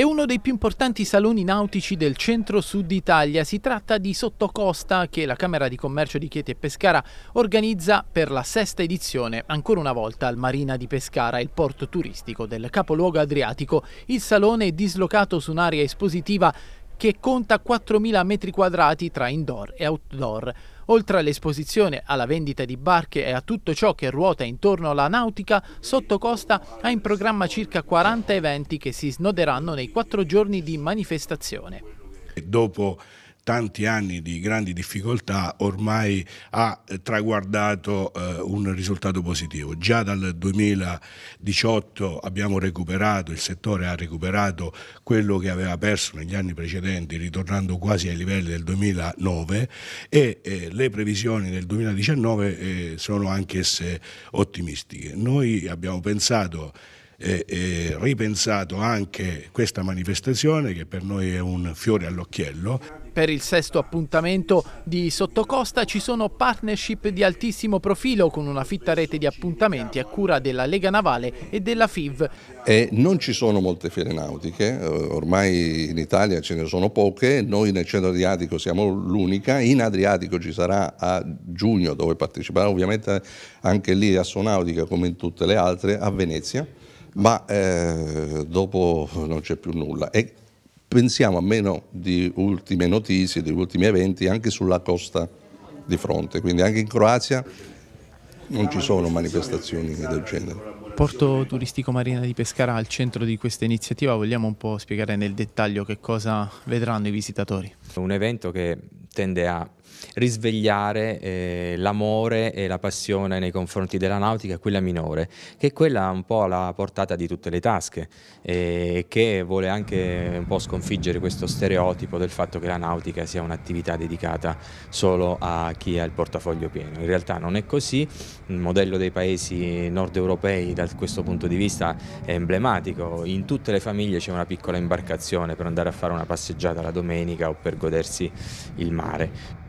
È uno dei più importanti saloni nautici del centro-sud Italia. Si tratta di Sottocosta che la Camera di Commercio di Chieti e Pescara organizza per la sesta edizione, ancora una volta al Marina di Pescara, il porto turistico del capoluogo adriatico. Il salone è dislocato su un'area espositiva che conta 4.000 metri quadrati tra indoor e outdoor. Oltre all'esposizione, alla vendita di barche e a tutto ciò che ruota intorno alla nautica, Sottocosta ha in programma circa 40 eventi che si snoderanno nei quattro giorni di manifestazione. Dopo tanti anni di grandi difficoltà ormai ha eh, traguardato eh, un risultato positivo. Già dal 2018 abbiamo recuperato, il settore ha recuperato quello che aveva perso negli anni precedenti, ritornando quasi ai livelli del 2009 e eh, le previsioni del 2019 eh, sono anch'esse ottimistiche. Noi abbiamo pensato eh, eh, ripensato anche questa manifestazione che per noi è un fiore all'occhiello. Per il sesto appuntamento di Sottocosta ci sono partnership di altissimo profilo con una fitta rete di appuntamenti a cura della Lega Navale e della FIV. E non ci sono molte fiere nautiche, eh, ormai in Italia ce ne sono poche, noi nel centro Adriatico siamo l'unica, in Adriatico ci sarà a giugno dove parteciperà ovviamente anche lì Sonautica come in tutte le altre a Venezia ma eh, dopo non c'è più nulla. E pensiamo a meno di ultime notizie, di ultimi eventi anche sulla costa di fronte, quindi anche in Croazia non ci sono manifestazioni del genere. Porto turistico Marina di Pescara al centro di questa iniziativa, vogliamo un po' spiegare nel dettaglio che cosa vedranno i visitatori? Un evento che tende a risvegliare eh, l'amore e la passione nei confronti della nautica, quella minore, che è quella un po' alla portata di tutte le tasche e che vuole anche un po' sconfiggere questo stereotipo del fatto che la nautica sia un'attività dedicata solo a chi ha il portafoglio pieno. In realtà non è così, il modello dei paesi nord europei da questo punto di vista è emblematico, in tutte le famiglie c'è una piccola imbarcazione per andare a fare una passeggiata la domenica o per godersi il mare.